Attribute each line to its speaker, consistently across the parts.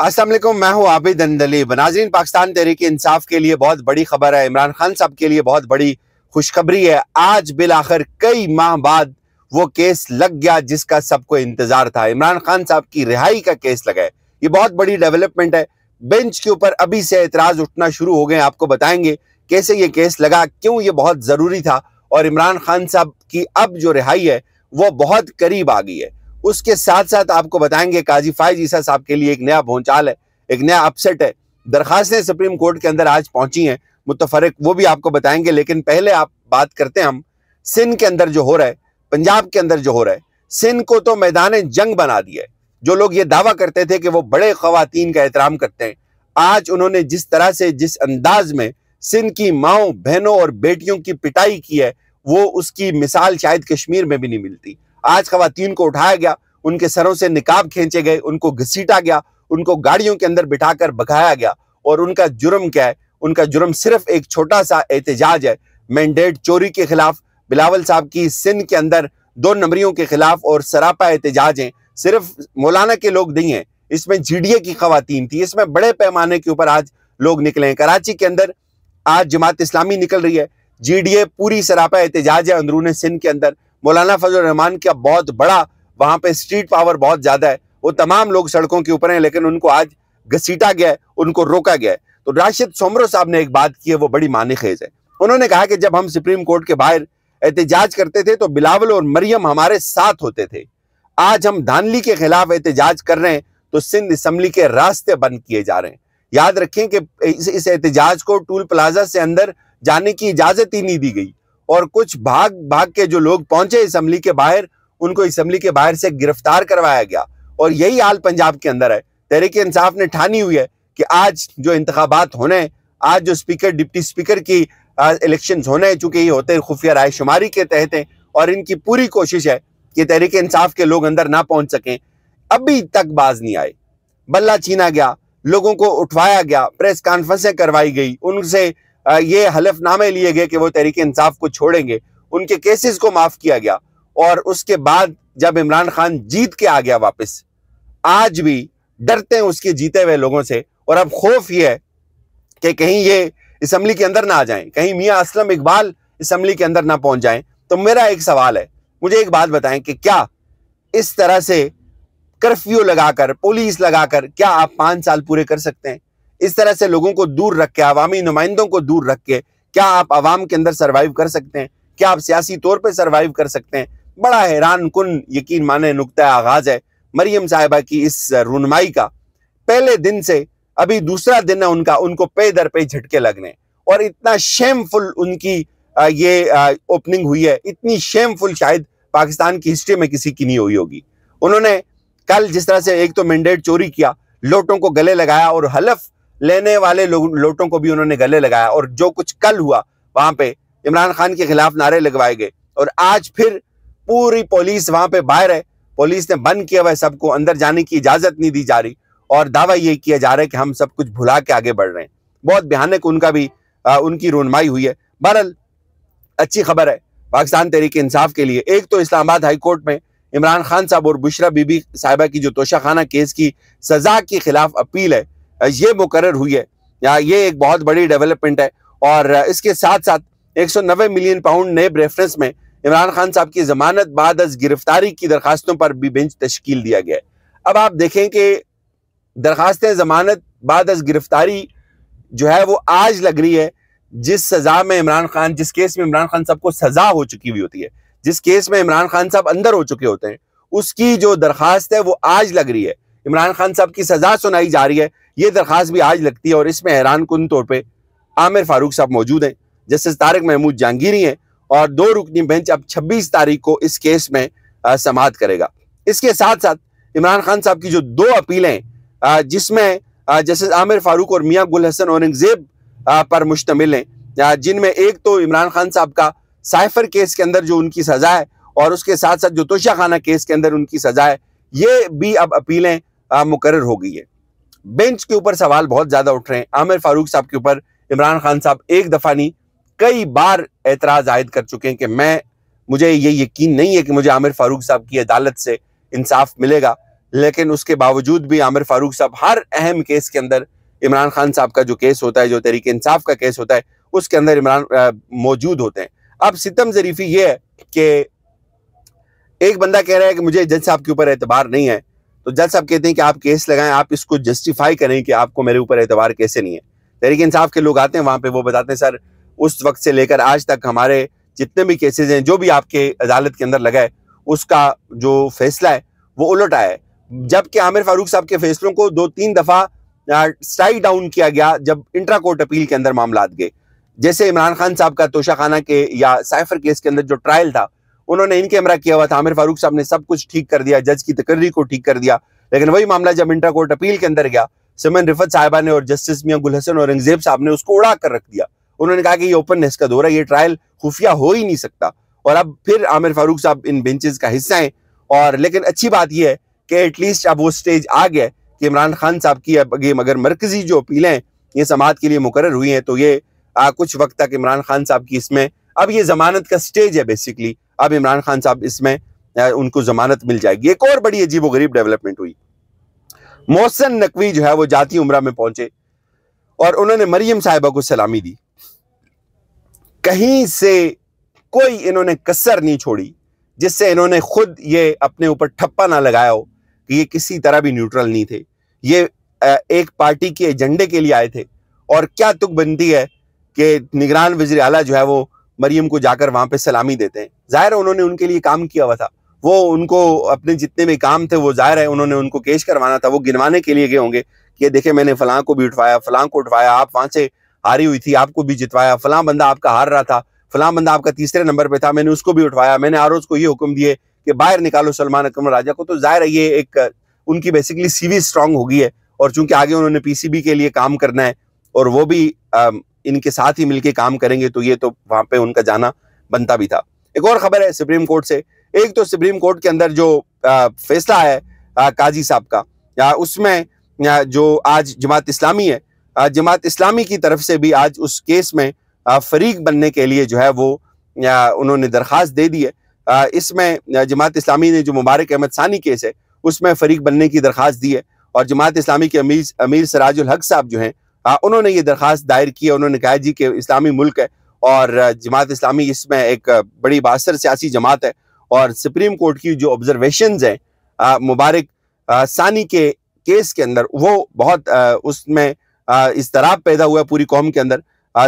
Speaker 1: असल मैं हूँ आबिद अंदली बनाजरीन पाकिस्तान तहरीक इंसाफ के लिए बहुत बड़ी खबर है इमरान खान साहब के लिए बहुत बड़ी खुशखबरी है आज बिल आखिर कई माह बाद वो केस लग गया जिसका सबको इंतजार था इमरान खान साहब की रिहाई का केस लगा है ये बहुत बड़ी डेवलपमेंट है बेंच के ऊपर अभी से एतराज उठना शुरू हो गए आपको बताएंगे कैसे ये केस लगा क्यों ये बहुत जरूरी था और इमरान खान साहब की अब जो रिहाई है वो बहुत करीब आ गई है उसके साथ साथ आपको बताएंगे काजी फाइज ईसा साहब के लिए एक नया भोंचाल है एक नया अपसेट है दरखास्तें सुप्रीम कोर्ट के अंदर आज पहुंची हैं मुतफरक वो भी आपको बताएंगे लेकिन पहले आप बात करते हैं हम सिंध के अंदर जो हो रहा है पंजाब के अंदर जो हो रहा है सिंध को तो मैदान जंग बना दिया है जो लोग ये दावा करते थे कि वो बड़े खातन का एहतराम करते हैं आज उन्होंने जिस तरह से जिस अंदाज में सिंध की माओ बहनों और बेटियों की पिटाई की है वो उसकी मिसाल शायद कश्मीर में भी नहीं मिलती आज खातन को उठाया गया उनके सरों से निकाब खींचे गए उनको घसीटा गया उनको गाड़ियों के अंदर बिठाकर भगाया गया और उनका जुर्म क्या है उनका जुर्म सिर्फ एक छोटा सा एहतजाज है मैंडेट चोरी के खिलाफ बिलावल साहब की सिंध के अंदर दो नंबरियों के खिलाफ और सरापा एहतजाज हैं सिर्फ मौलाना के लोग नहीं हैं इसमें जी की खातन थी इसमें बड़े पैमाने के ऊपर आज लोग निकले हैं कराची के अंदर आज जमात इस्लामी निकल रही है जी पूरी सरापा एहतजाज है अंदरून सिंध के अंदर मौलाना फजल रहमान का बहुत बड़ा वहाँ पे स्ट्रीट पावर बहुत ज़्यादा है वो तमाम लोग सड़कों के ऊपर हैं लेकिन उनको आज घसीटा गया है उनको रोका गया है तो राशिद सोमरो साहब ने एक बात की है वो बड़ी मान खेज है उन्होंने कहा कि जब हम सुप्रीम कोर्ट के बाहर एहतजाज करते थे तो बिलावल और मरियम हमारे साथ होते थे आज हम धानली के खिलाफ एहतजाज कर रहे हैं तो सिंध असम्बली के रास्ते बंद किए जा रहे हैं याद रखें कि इस एहतजाज को टूल प्लाजा से अंदर जाने की इजाज़त ही नहीं दी गई और कुछ भाग भाग के जो लोग पहुंचे इसम्बली के बाहर उनको इसम्बली के बाहर से गिरफ्तार करवाया गया और यही हाल पंजाब के अंदर है तहरीक इंसाफ ने ठानी हुई है कि आज जो इंतबात होने आज जो स्पीकर डिप्टी स्पीकर की इलेक्शन होने चूंकि ये होते खुफिया राय शुमारी के तहत हैं और इनकी पूरी कोशिश है कि तहरीक इंसाफ के लोग अंदर ना पहुंच सकें अभी तक बाज नहीं आए बल्ला छीना गया लोगों को उठवाया गया प्रेस कॉन्फ्रेंसें करवाई गई उनसे ये हलफनामे लिए गए कि वो तहरीक इंसाफ को छोड़ेंगे उनके केसेस को माफ किया गया और उसके बाद जब इमरान खान जीत के आ गया वापस आज भी डरते हैं उसके जीते हुए लोगों से और अब खौफ ये है कि कहीं ये इसम्बली के अंदर ना आ जाए कहीं मियाँ असलम इकबाल इसम्बली के अंदर ना पहुंच जाए तो मेरा एक सवाल है मुझे एक बात बताएं कि क्या इस तरह से कर्फ्यू लगाकर पुलिस लगाकर क्या आप पांच साल पूरे कर सकते हैं इस तरह से लोगों को दूर रख के अवामी नुमाइंदों को दूर रख के क्या आप आवाम के अंदर सर्वाइव कर सकते हैं क्या आप सियासी तौर पर सर्वाइव कर सकते हैं बड़ा हैरान कन यकीन माने नुकता आगाज़ है मरियम साहिबा की इस रुनमाई का पहले दिन से अभी दूसरा दिन है उनका उनको पे दर पे झटके लगने और इतना शेमफुल उनकी ये ओपनिंग हुई है इतनी शेमफुल शायद पाकिस्तान की हिस्ट्री में किसी की नहीं हुई होगी उन्होंने कल जिस तरह से एक तो मैंडेट चोरी किया लोटों को गले लगाया और हलफ लेने वाले लोटों को भी उन्होंने गले लगाया और जो कुछ कल हुआ वहां पे इमरान खान के खिलाफ नारे लगवाए गए और आज फिर पूरी पुलिस वहां पे बाहर है पुलिस ने बंद किया हुआ है सबको अंदर जाने की इजाजत नहीं दी जा रही और दावा ये किया जा रहा है कि हम सब कुछ भुला के आगे बढ़ रहे हैं बहुत भयानक उनका भी आ, उनकी रोनमाई हुई है बहरल अच्छी खबर है पाकिस्तान तहरीक इंसाफ के लिए एक तो इस्लामाबाद हाईकोर्ट में इमरान खान साहब और बुशरा बीबी साहिबा की जो तोशाखाना केस की सजा के खिलाफ अपील है ये मुकर हुई है ये एक बहुत बड़ी डेवलपमेंट है और इसके साथ साथ 190 मिलियन पाउंड नए रेफरेंस में इमरान खान साहब की जमानत बाद गिरफ्तारी की दरखास्तों पर भी बेंच तश्कील दिया गया है अब आप देखें कि दरखास्तें जमानत बाद अज गिरफ्तारी जो है वो आज लग रही है जिस सजा में इमरान खान जिस केस में इमरान खान साहब को सजा हो चुकी हुई होती है जिस केस में इमरान खान साहब अंदर हो चुके होते हैं उसकी जो दरखास्त है वो आज लग रही है इमरान खान साहब की सजा सुनाई जा रही है ये दरख्वास्त भी आज लगती है और इसमें हैरान कन तौर पर आमिर फारूक साहब मौजूद हैं जस्टिस तारक महमूद जहांगीरी हैं और दो रुकनी बेंच अब छब्बीस तारीख को इस केस में समाप्त करेगा इसके साथ साथ इमरान खान साहब की जो दो अपीलें जिसमें जस्टिस आमिर फारूक और मियाँ गुल हसन औरंगजेब पर मुश्तमिल हैं जिनमें एक तो इमरान खान साहब का साइफर केस के अंदर जो उनकी सज़ा है और उसके साथ साथ जो तोशा खाना केस के अंदर उनकी सज़ा है ये भी अब अपीलें मुकर हो गई है बेंच के ऊपर सवाल बहुत ज्यादा उठ रहे हैं आमिर फारूक साहब के ऊपर इमरान खान साहब एक दफा नहीं कई बार एतराज आयद कर चुके हैं कि मैं मुझे ये यकीन नहीं है कि मुझे आमिर फारूक साहब की अदालत से इंसाफ मिलेगा लेकिन उसके बावजूद भी आमिर फारूक साहब हर अहम केस के अंदर इमरान खान साहब का जो केस होता है जो तरीके इंसाफ का केस होता है उसके अंदर इमरान मौजूद होते हैं अब सितम जरीफी ये है कि एक बंदा कह रहा है कि मुझे जज साहब के ऊपर एतबार नहीं है तो जज साहब कहते हैं कि आप केस लगाएं आप इसको जस्टिफाई करें कि आपको मेरे ऊपर एतवार कैसे नहीं है तहरीक इंसाफ के लोग आते हैं वहां पे वो बताते हैं सर उस वक्त से लेकर आज तक हमारे जितने भी केसेज हैं जो भी आपके अदालत के अंदर लगा है उसका जो फैसला है वो उलट आया है जबकि आमिर फारूक साहब के फैसलों को दो तीन दफ़ा स्ट्राइक डाउन किया गया जब इंट्रा कोर्ट अपील के अंदर मामला गए जैसे इमरान खान साहब का तोशाखाना के या साइफर केस के अंदर जो ट्रायल था उन्होंने इन कैमरा किया हुआ था आमिर फारूक साहब ने सब कुछ ठीक कर दिया जज की तकर्री को ठीक कर दिया लेकिन वही मामला जब इंटर कोर्ट अपील के अंदर गया सिमन रिफत साहबा ने और जस्टिस मियाँ हसन औरंगजेब साहब ने उसको उड़ा कर रख दिया उन्होंने कहा कि ये ओपननेस का दौर है ये ट्रायल खुफिया हो ही नहीं सकता और अब फिर आमिर फारूक साहब इन बेंचेस का हिस्सा हैं और लेकिन अच्छी बात यह है कि एटलीस्ट अब वो स्टेज आ गया कि इमरान खान साहब की अब ये मगर मरकजी जो अपीलें ये समाज के लिए मुकर हुई हैं तो ये आ, कुछ वक्त तक इमरान खान साहब की इसमें अब ये जमानत का स्टेज है बेसिकली अब इमरान खान साहब इसमें उनको जमानत मिल जाएगी एक और बड़ी अजीब गरीब डेवलपमेंट हुई मोहसन नकवी जो है वो जाती उम्र में पहुंचे और उन्होंने मरियम साहिबा को सलामी दी कहीं से कोई इन्होंने कसर नहीं छोड़ी जिससे इन्होंने खुद ये अपने ऊपर ठप्पा ना लगाया हो कि ये किसी तरह भी न्यूट्रल नहीं थे ये एक पार्टी के एजेंडे के लिए आए थे और क्या तुक बनती है कि निगरान वजी अला जो है वो मरियम को जाकर वहां पे सलामी देते हैं ज़ाहिर है उन्होंने उनके लिए काम किया हुआ था वो उनको अपने जितने भी काम थे वो ज़ाहिर है उन्होंने उनको केश करवाना था वो गिनवाने के लिए गए होंगे कि देखे मैंने फलां को भी उठवाया फलां को उठवाया आप वहां से हारी हुई थी आपको भी जितवाया फलां बंदा आपका हार रहा था फलां बंदा आपका तीसरे नंबर पर था मैंने उसको भी उठवाया मैंने आरोज को ये हुक्म दिए कि बाहर निकालो सलमान अकमर राजा को तो ज़ाहिर है ये एक उनकी बेसिकली सीवी स्ट्रांग होगी है और चूंकि आगे उन्होंने पीसीबी के लिए काम करना है और वो भी इनके साथ ही मिलकर काम करेंगे तो ये तो वहां पे उनका जाना बनता भी था एक और खबर है सुप्रीम कोर्ट से एक तो सुप्रीम कोर्ट के अंदर जो फैसला है काजी साहब का या उसमें या जो आज जमात इस्लामी है जमात इस्लामी की तरफ से भी आज उस केस में फरीक बनने के लिए जो है वो या उन्होंने दरख्वास्त दे दी है इसमें जमात इस्लामी ने जो मुबारक अहमद सानी केस है उसमें फरीक बनने की दरख्वास्त दी है और जमात इस्लामी के अमीर अमीर सराजुल हक साहब जो हैं उन्होंने ये दरख्वास्त दायर की उन्होंने कहा जी कि इस्लामी मुल्क है और जमात इस्लामी इसमें एक बड़ी बासर सियासी जमात है और सुप्रीम कोर्ट की जो ऑब्जर्वेशन हैं मुबारक सानी के केस के अंदर वो बहुत उसमें इसतराब पैदा हुआ पूरी कौम के अंदर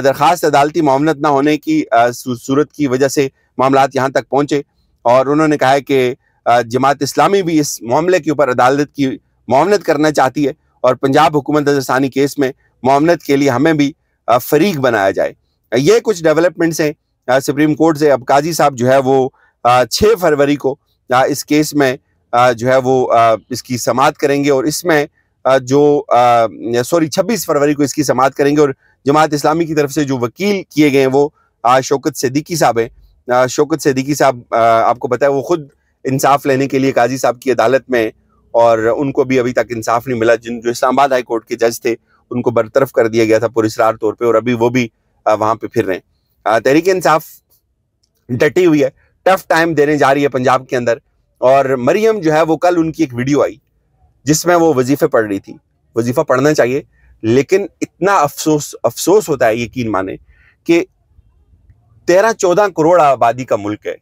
Speaker 1: दरख्वास्त अदालती मामलत ना होने की सूरत की वजह से मामला यहाँ तक पहुँचे और उन्होंने कहा है कि जमात इस्लामी भी इस मामले के ऊपर अदालत की मामलत करना चाहती है और पंजाब हुकूमत सानी केस में मामलत के लिए हमें भी फरीक बनाया जाए ये कुछ डेवलपमेंट्स हैं सुप्रीम कोर्ट से अब काजी साहब जो है वो छः फरवरी को इस केस में जो है वो इसकी समात करेंगे और इसमें जो सॉरी छब्बीस फरवरी को इसकी समात करेंगे और जमात इस्लामी की तरफ से जो वकील किए गए हैं वो शौकत सदीकी साहब हैं शौकत सदीकी साहब आपको बताया वो खुद इंसाफ लेने के लिए काजी साहब की अदालत में और उनको भी अभी तक इंसाफ नहीं मिला जिन जो इस्लामाबाद हाई कोर्ट के जज थे उनको बरतरफ कर दिया गया था पुरस्कार तौर पर और अभी वो भी वहाँ पर फिर रहे हैं तहरीक इंसाफ डटी हुई है टफ टाइम देने जा रही है पंजाब के अंदर और मरियम जो है वो कल उनकी एक वीडियो आई जिसमें वो वजीफे पढ़ रही थी वजीफा पढ़ना चाहिए लेकिन इतना अफसोस अफसोस होता है यकीन माने कि तेरह चौदह करोड़ आबादी का मुल्क है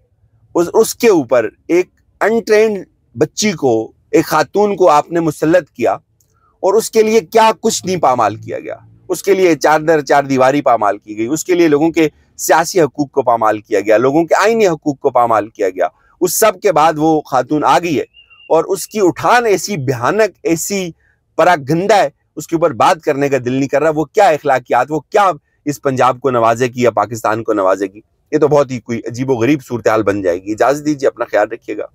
Speaker 1: उस उसके ऊपर एक अनट्रेन बच्ची को एक खातून को आपने मुसलत किया और उसके लिए क्या कुछ नहीं पामाल किया गया उसके लिए चार दर चार दीवारी पामाल की गई उसके लिए लोगों के सियासी हकूक को पामाल किया गया लोगों के आइनी हकूक को पामाल किया गया उस सब के बाद वो खातून आ गई है और उसकी उठान ऐसी भयानक ऐसी परा गंदा है उसके ऊपर बात करने का दिल नहीं कर रहा वो क्या अखलाकियात वो क्या इस पंजाब को नवाजेगी या पाकिस्तान को नवाजेगी ये तो बहुत ही कोई अजीब गरीब सूरत हाल बन जाएगी इजाज़त दीजिए अपना ख्याल रखिएगा